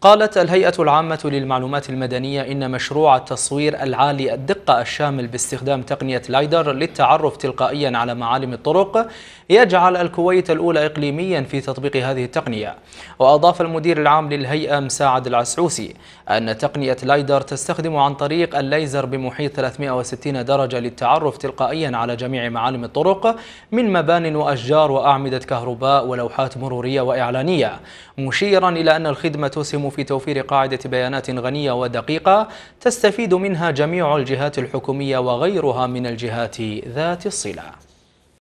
قالت الهيئة العامة للمعلومات المدنية إن مشروع التصوير العالي الدقة الشامل باستخدام تقنية لايدر للتعرف تلقائيا على معالم الطرق يجعل الكويت الأولى إقليميا في تطبيق هذه التقنية وأضاف المدير العام للهيئة مساعد العسعوسي أن تقنية لايدر تستخدم عن طريق الليزر بمحيط 360 درجة للتعرف تلقائيا على جميع معالم الطرق من مبان وأشجار وأعمدة كهرباء ولوحات مرورية وإعلانية مشيرا إلى أن الخدمة تسهم في توفير قاعدة بيانات غنية ودقيقة تستفيد منها جميع الجهات الحكومية وغيرها من الجهات ذات الصلة